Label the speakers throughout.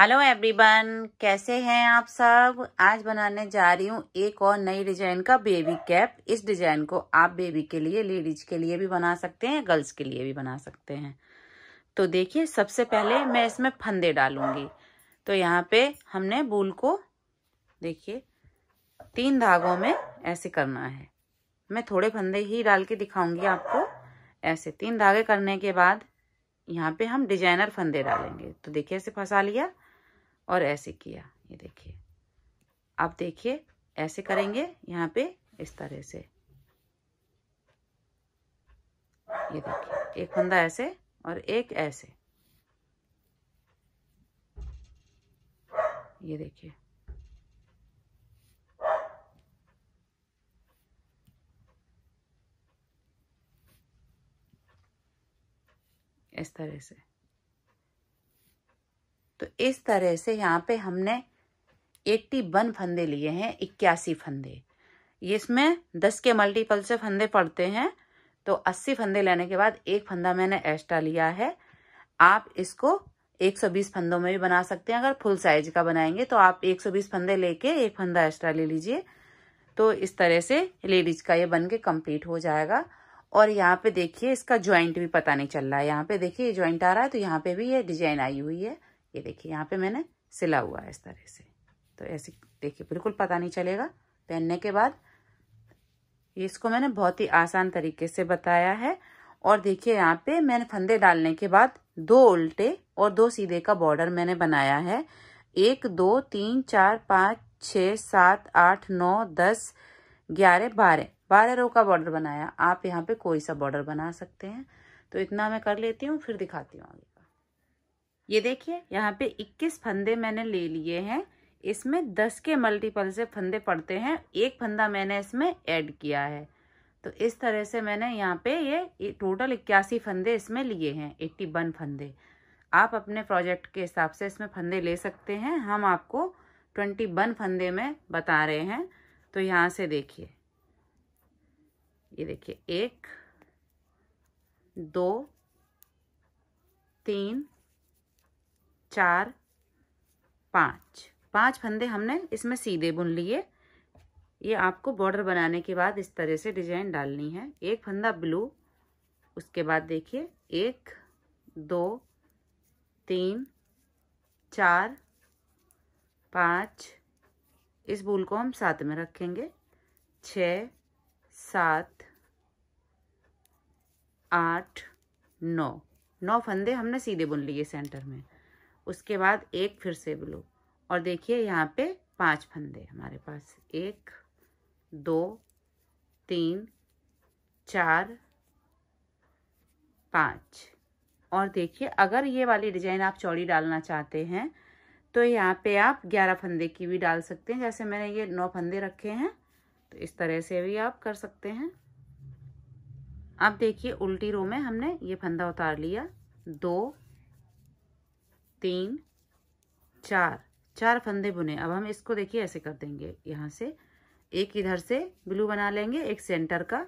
Speaker 1: hello everyone कैसे हैं आप सब आज बनाने जा रही हूँ एक और नई डिजाइन का बेबी कैप इस डिजाइन को आप बेबी के लिए लेडीज के लिए भी बना सकते हैं गर्ल्स के लिए भी बना सकते हैं तो देखिए सबसे पहले मैं इसमें फंदे डालूंगी तो यहाँ पे हमने बूल को देखिए तीन धागों में ऐसे करना है मैं थोड़े फंदे ही डाल के दिखाऊंगी आपको ऐसे तीन धागे करने के बाद यहाँ पे हम डिजाइनर फंदे डालेंगे तो देखिए ऐसे फंसा लिया और ऐसे किया ये देखिए आप देखिए ऐसे करेंगे यहाँ पे इस तरह से ये देखिए एक फंदा ऐसे और एक ऐसे ये देखिए इस तरह से तो इस तरह से यहाँ पे हमने एट्टी वन फंदे लिए हैं इक्यासी फंदे इसमें दस के मल्टीपल से फंदे पड़ते हैं तो अस्सी फंदे लेने के बाद एक फंदा मैंने एक्स्ट्रा लिया है आप इसको 120 फंदों में भी बना सकते हैं अगर फुल साइज का बनाएंगे तो आप 120 फंदे लेके एक फंदा एक्स्ट्रा ले लीजिए तो इस तरह से लेडीज का ये बन के कम्प्लीट हो जाएगा और यहाँ पे देखिए इसका ज्वाइंट भी पता नहीं चल रहा है यहाँ पे देखिए ज्वाइंट आ रहा है तो यहाँ पे भी ये डिजाइन आई हुई है ये देखिए यहाँ पे मैंने सिला हुआ है इस तरह से तो ऐसे देखिए बिल्कुल पता नहीं चलेगा पहनने के बाद ये इसको मैंने बहुत ही आसान तरीके से बताया है और देखिए यहाँ पे मैंने फंदे डालने के बाद दो उल्टे और दो सीधे का बॉर्डर मैंने बनाया है एक दो तीन चार पाँच छ सात आठ नौ दस ग्यारह बारह बारह रो का बॉर्डर बनाया आप यहाँ पे कोई सा बॉर्डर बना सकते हैं तो इतना मैं कर लेती हूँ फिर दिखाती हूँ आगे ये देखिए यहाँ पे 21 फंदे मैंने ले लिए हैं इसमें 10 के मल्टीपल से फंदे पड़ते हैं एक फंदा मैंने इसमें ऐड किया है तो इस तरह से मैंने यहाँ पे ये टोटल इक्यासी फंदे इसमें लिए हैं एट्टी वन फंदे आप अपने प्रोजेक्ट के हिसाब से इसमें फंदे ले सकते हैं हम आपको ट्वेंटी वन फंदे में बता रहे हैं तो यहाँ से देखिए ये देखिए एक दो तीन चार पाँच पांच फंदे हमने इसमें सीधे बुन लिए ये आपको बॉर्डर बनाने के बाद इस तरह से डिजाइन डालनी है एक फंदा ब्लू उसके बाद देखिए एक दो तीन चार पाँच इस बुल को हम साथ में रखेंगे छ सात आठ नौ नौ फंदे हमने सीधे बुन लिए सेंटर में उसके बाद एक फिर से ब्लू और देखिए यहाँ पे पांच फंदे हमारे पास एक दो तीन चार पाँच और देखिए अगर ये वाली डिजाइन आप चौड़ी डालना चाहते हैं तो यहाँ पे आप ग्यारह फंदे की भी डाल सकते हैं जैसे मैंने ये नौ फंदे रखे हैं तो इस तरह से भी आप कर सकते हैं अब देखिए उल्टी रो में हमने ये फंदा उतार लिया दो तीन चार चार फंदे बुने अब हम इसको देखिए ऐसे कर देंगे यहाँ से एक इधर से ब्लू बना लेंगे एक सेंटर का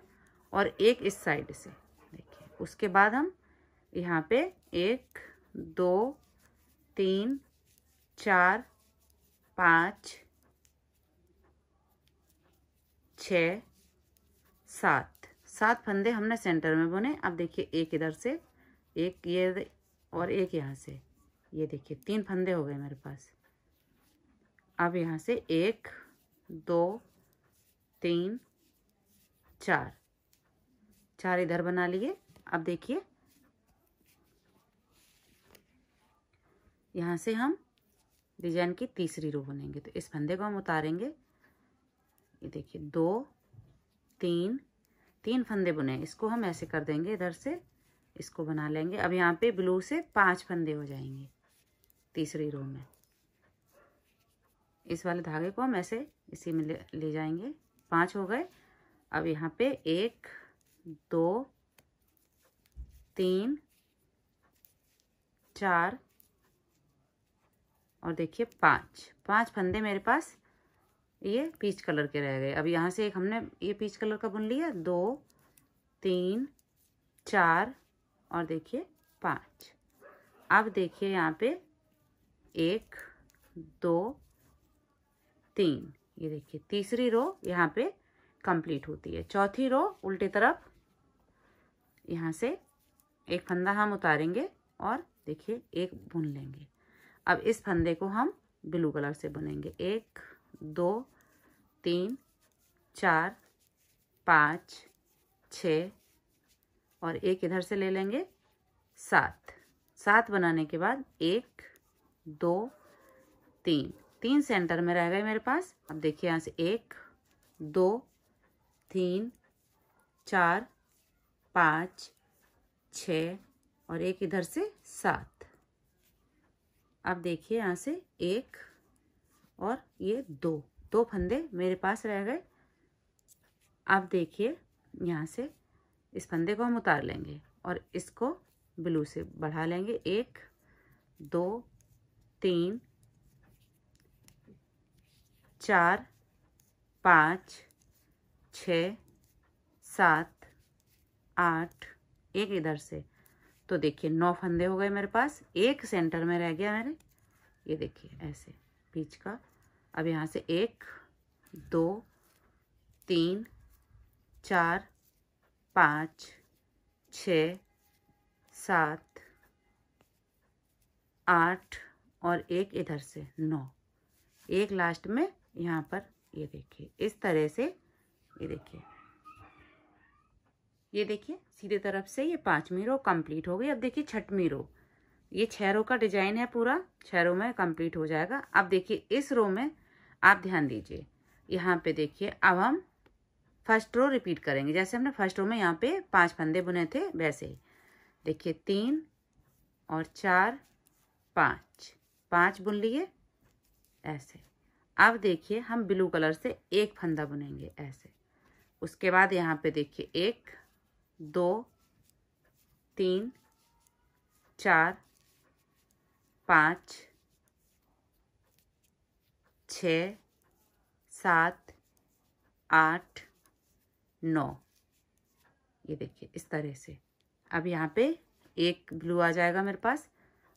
Speaker 1: और एक इस साइड से देखिए उसके बाद हम यहाँ पे एक दो तीन चार पाँच छ सात सात फंदे हमने सेंटर में बुने अब देखिए एक इधर से एक ये और एक यहाँ से ये देखिए तीन फंदे हो गए मेरे पास अब यहाँ से एक दो तीन चार चार इधर बना लिए अब देखिए यहाँ से हम डिजाइन की तीसरी रो बनेंगे तो इस फंदे को हम उतारेंगे ये देखिए दो तीन तीन फंदे बुने इसको हम ऐसे कर देंगे इधर से इसको बना लेंगे अब यहाँ पे ब्लू से पांच फंदे हो जाएंगे तीसरी रो में इस वाले धागे को हम ऐसे इसी में ले, ले जाएंगे पांच हो गए अब यहाँ पे एक दो तीन चार और देखिए पाँच पांच फंदे मेरे पास ये पीच कलर के रह गए अब यहाँ से एक हमने ये पीच कलर का बुन लिया दो तीन चार और देखिए पाँच अब देखिए यहाँ पे एक दो तीन ये देखिए तीसरी रो यहाँ पे कंप्लीट होती है चौथी रो उल्टी तरफ यहाँ से एक फंदा हम उतारेंगे और देखिए एक बुन लेंगे अब इस फंदे को हम ब्लू कलर से बुनेंगे एक दो तीन चार पाँच छ और एक इधर से ले लेंगे सात सात बनाने के बाद एक दो तीन तीन सेंटर में रह गए मेरे पास अब देखिए यहाँ से एक दो तीन चार पाँच छ और एक इधर से सात अब देखिए यहाँ से एक और ये दो दो फंदे मेरे पास रह गए अब देखिए यहाँ से इस फंदे को हम उतार लेंगे और इसको ब्लू से बढ़ा लेंगे एक दो तीन चार पाँच छ सात आठ एक इधर से तो देखिए नौ फंदे हो गए मेरे पास एक सेंटर में रह गया मेरे ये देखिए ऐसे बीच का अब यहाँ से एक दो तीन चार पाँच छ सात आठ और एक इधर से नौ एक लास्ट में यहाँ पर ये देखिए इस तरह से ये देखिए ये देखिए सीधे तरफ से ये पाँचवीं रो कंप्लीट हो गई अब देखिए छठवीं रो ये छः रो का डिजाइन है पूरा छः रो में कंप्लीट हो जाएगा अब देखिए इस रो में आप ध्यान दीजिए यहाँ पे देखिए अब हम फर्स्ट रो रिपीट करेंगे जैसे हमने फर्स्ट रो में यहाँ पे पांच फंदे बुने थे वैसे ही देखिए तीन और चार पाँच पांच बुन लिए ऐसे अब देखिए हम ब्लू कलर से एक फंदा बुनेंगे ऐसे उसके बाद यहाँ पे देखिए एक दो तीन चार पाँच छ सात आठ नौ ये देखिए इस तरह से अब यहाँ पे एक ब्लू आ जाएगा मेरे पास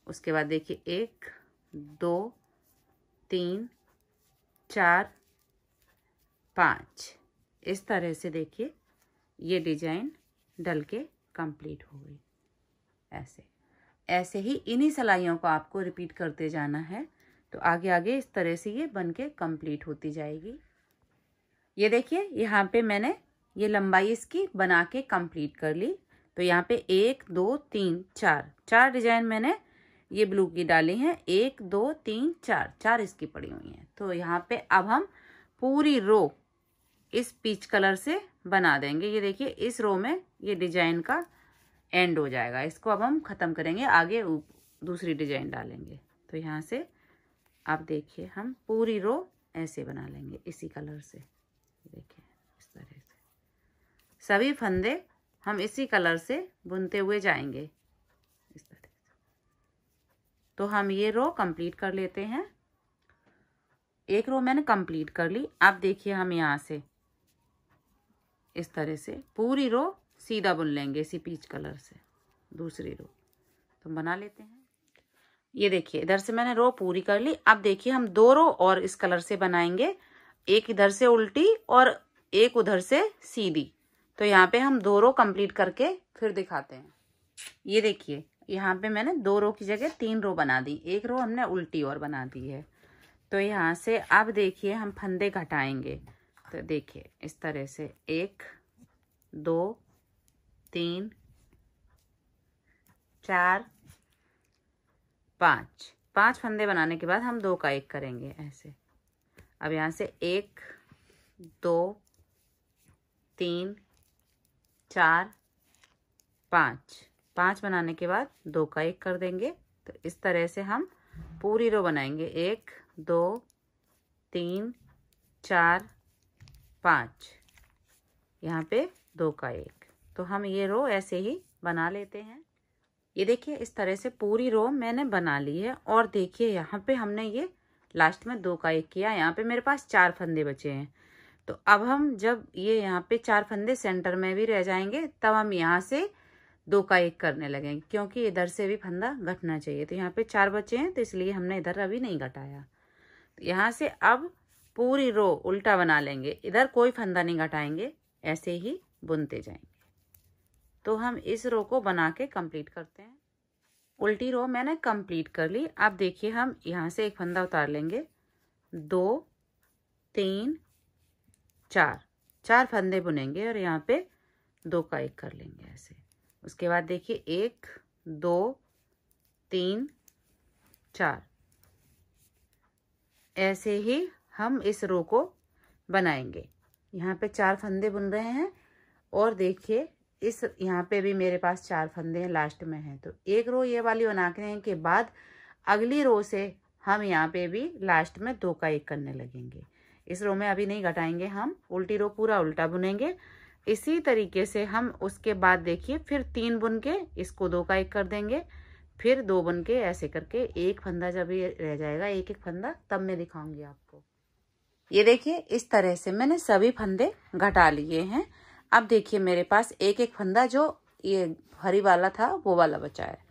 Speaker 1: उसके बाद देखिए एक दो तीन चार पाँच इस तरह से देखिए ये डिजाइन डल के कंप्लीट हो गई ऐसे ऐसे ही इन्हीं सलाइयों को आपको रिपीट करते जाना है तो आगे आगे इस तरह से ये बन के कम्प्लीट होती जाएगी ये देखिए यहाँ पे मैंने ये लंबाई इसकी बना के कंप्लीट कर ली तो यहाँ पे एक दो तीन चार चार डिजाइन मैंने ये ब्लू की डाली हैं एक दो तीन चार चार इसकी पड़ी हुई हैं तो यहाँ पे अब हम पूरी रो इस पीच कलर से बना देंगे ये देखिए इस रो में ये डिजाइन का एंड हो जाएगा इसको अब हम ख़त्म करेंगे आगे दूसरी डिजाइन डालेंगे तो यहाँ से आप देखिए हम पूरी रो ऐसे बना लेंगे इसी कलर से देखिए इस तरह से सभी फंदे हम इसी कलर से बुनते हुए जाएंगे तो हम ये रो कंप्लीट कर लेते हैं एक रो मैंने कंप्लीट कर ली अब देखिए हम यहाँ से इस तरह से पूरी रो सीधा बुन लेंगे इसी पीच कलर से दूसरी रो तो बना लेते हैं ये देखिए इधर से मैंने रो पूरी कर ली अब देखिए हम दो रो और इस कलर से बनाएंगे एक इधर से उल्टी और एक उधर से सीधी तो यहाँ पे हम दो रो कंप्लीट करके फिर दिखाते हैं ये देखिए यहाँ पे मैंने दो रो की जगह तीन रो बना दी एक रो हमने उल्टी और बना दी है तो यहाँ से अब देखिए हम फंदे घटाएंगे तो देखिए इस तरह से एक दो तीन चार पाँच पांच फंदे बनाने के बाद हम दो का एक करेंगे ऐसे अब यहाँ से एक दो तीन चार पाँच पाँच बनाने के बाद दो का एक कर देंगे तो इस तरह से हम पूरी रो बनाएंगे एक दो तीन चार पाँच यहाँ पे दो का एक तो हम ये रो ऐसे ही बना लेते हैं ये देखिए इस तरह से पूरी रो मैंने बना ली है और देखिए यहाँ पे हमने ये लास्ट में दो का एक किया यहाँ पे मेरे पास चार फंदे बचे हैं तो अब हम जब ये यहाँ पे चार फंदे सेंटर में भी रह जाएंगे तब हम यहाँ से दो का एक करने लगे क्योंकि इधर से भी फंदा घटना चाहिए तो यहाँ पे चार बच्चे हैं तो इसलिए हमने इधर अभी नहीं घटाया तो यहाँ से अब पूरी रो उल्टा बना लेंगे इधर कोई फंदा नहीं घटाएंगे ऐसे ही बुनते जाएंगे तो हम इस रो को बना के कंप्लीट करते हैं उल्टी रो मैंने कंप्लीट कर ली अब देखिए हम यहाँ से एक फंदा उतार लेंगे दो तीन चार चार फंदे बुनेंगे और यहाँ पे दो का एक कर लेंगे ऐसे उसके बाद देखिए एक दो तीन चार ऐसे ही हम इस रो को बनाएंगे यहाँ पे चार फंदे बुन रहे हैं और देखिए इस यहाँ पे भी मेरे पास चार फंदे हैं लास्ट में हैं तो एक रो ये वाली बनाने के बाद अगली रो से हम यहाँ पे भी लास्ट में दो का एक करने लगेंगे इस रो में अभी नहीं घटाएंगे हम उल्टी रो पूरा उल्टा बुनेंगे इसी तरीके से हम उसके बाद देखिए फिर तीन बुन के इसको दो का एक कर देंगे फिर दो बन के ऐसे करके एक फंदा जब ये रह जाएगा एक एक फंदा तब मैं दिखाऊंगी आपको ये देखिए इस तरह से मैंने सभी फंदे घटा लिए हैं अब देखिए मेरे पास एक एक फंदा जो ये हरी वाला था वो वाला बचा है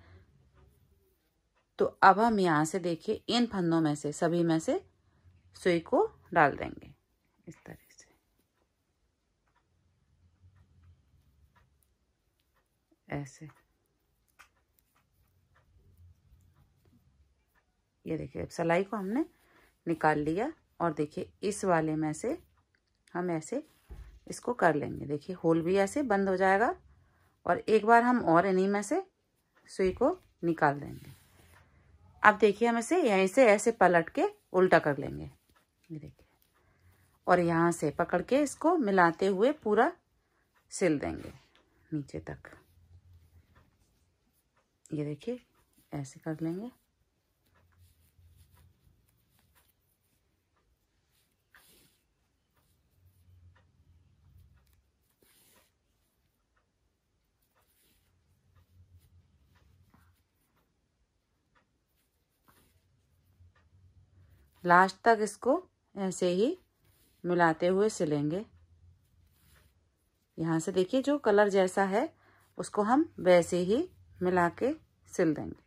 Speaker 1: तो अब हम यहाँ से देखिए इन फंदों में से सभी में से सुई को डाल देंगे इस तरह ऐसे ये देखिए अब सलाई को हमने निकाल लिया और देखिए इस वाले में से हम ऐसे इसको कर लेंगे देखिए होल भी ऐसे बंद हो जाएगा और एक बार हम और इन्हीं में से सुई को निकाल देंगे अब देखिए हम इसे यहीं से ऐसे पलट के उल्टा कर लेंगे ये देखिए और यहाँ से पकड़ के इसको मिलाते हुए पूरा सिल देंगे नीचे तक ये देखिए ऐसे कर लेंगे लास्ट तक इसको ऐसे ही मिलाते हुए सिलेंगे यहाँ से देखिए जो कलर जैसा है उसको हम वैसे ही मिला के सिल देंगे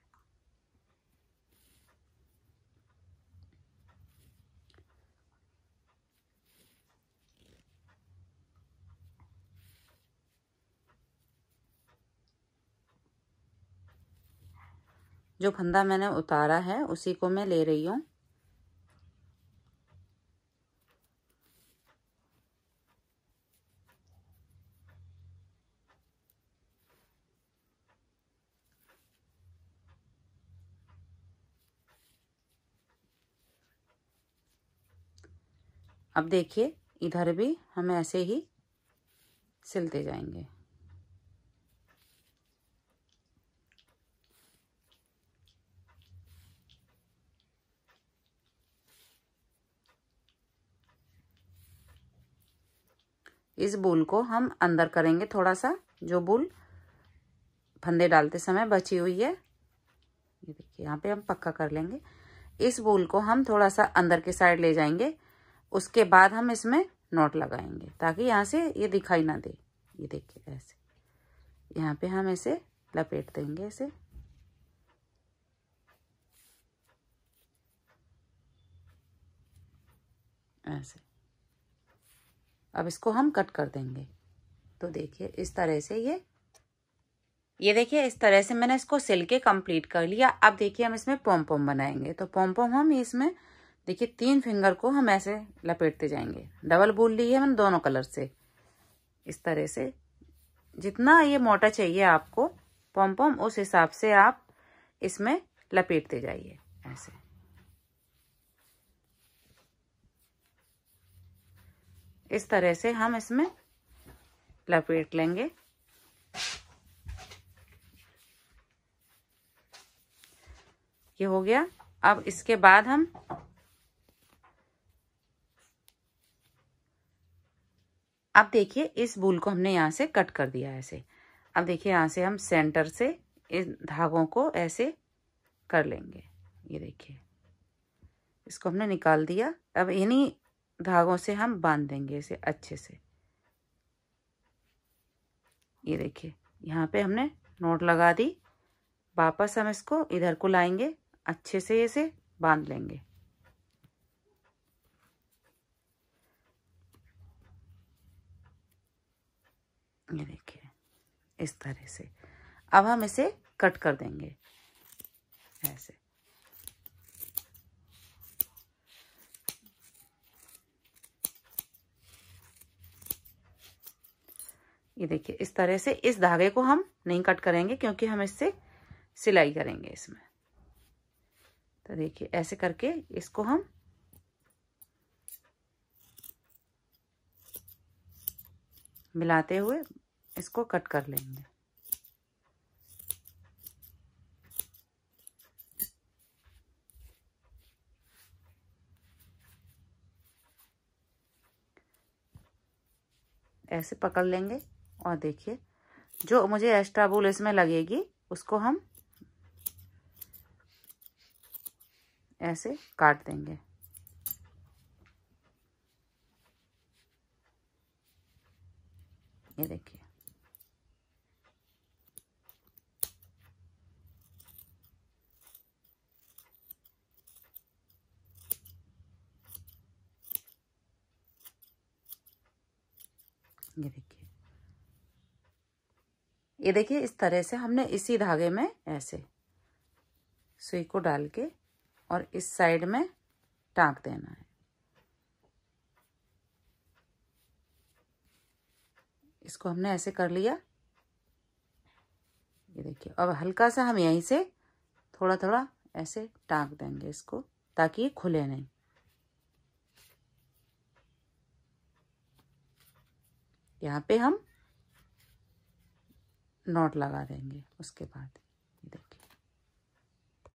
Speaker 1: जो फंदा मैंने उतारा है उसी को मैं ले रही हूँ अब देखिए इधर भी हम ऐसे ही सिलते जाएंगे इस बुल को हम अंदर करेंगे थोड़ा सा जो बुल फंदे डालते समय बची हुई है ये देखिए यहाँ पे हम पक्का कर लेंगे इस बुल को हम थोड़ा सा अंदर के साइड ले जाएंगे उसके बाद हम इसमें नोट लगाएंगे ताकि यहाँ से ये दिखाई ना दे ये देखिए ऐसे यहाँ पे हम इसे लपेट देंगे ऐसे ऐसे अब इसको हम कट कर देंगे तो देखिए इस तरह से ये ये देखिए इस तरह से मैंने इसको सिल के कंप्लीट कर लिया अब देखिए हम इसमें पोम पोम बनाएंगे तो पोम पोम हम इसमें देखिए तीन फिंगर को हम ऐसे लपेटते जाएंगे डबल बूल ली है मैंने दोनों कलर से इस तरह से जितना ये मोटा चाहिए आपको पॉम पॉम उस हिसाब से आप इसमें लपेटते जाइए ऐसे इस तरह से हम इसमें लपेट लेंगे ये हो गया अब इसके बाद हम अब देखिए इस बुल को हमने यहाँ से कट कर दिया ऐसे अब देखिए यहाँ से हम सेंटर से इन धागों को ऐसे कर लेंगे ये देखिए इसको हमने निकाल दिया अब इन्हीं धागों से हम बांध देंगे इसे अच्छे से ये देखिए यहाँ पे हमने नोट लगा दी वापस हम इसको इधर को लाएंगे अच्छे से इसे बांध लेंगे ये देखिए इस तरह से अब हम इसे कट कर देंगे ऐसे ये देखिए इस तरह से इस धागे को हम नहीं कट करेंगे क्योंकि हम इससे सिलाई करेंगे इसमें तो देखिए ऐसे करके इसको हम मिलाते हुए इसको कट कर लेंगे ऐसे पकड़ लेंगे और देखिए जो मुझे एक्स्ट्रा बूल इसमें लगेगी उसको हम ऐसे काट देंगे ये देखिए ये देखिए ये देखिए इस तरह से हमने इसी धागे में ऐसे सुई को डाल के और इस साइड में टाँक देना है इसको हमने ऐसे कर लिया ये देखिए अब हल्का सा हम यहीं से थोड़ा थोड़ा ऐसे टाँक देंगे इसको ताकि ये खुले नहीं यहाँ पे हम नॉट लगा देंगे उसके बाद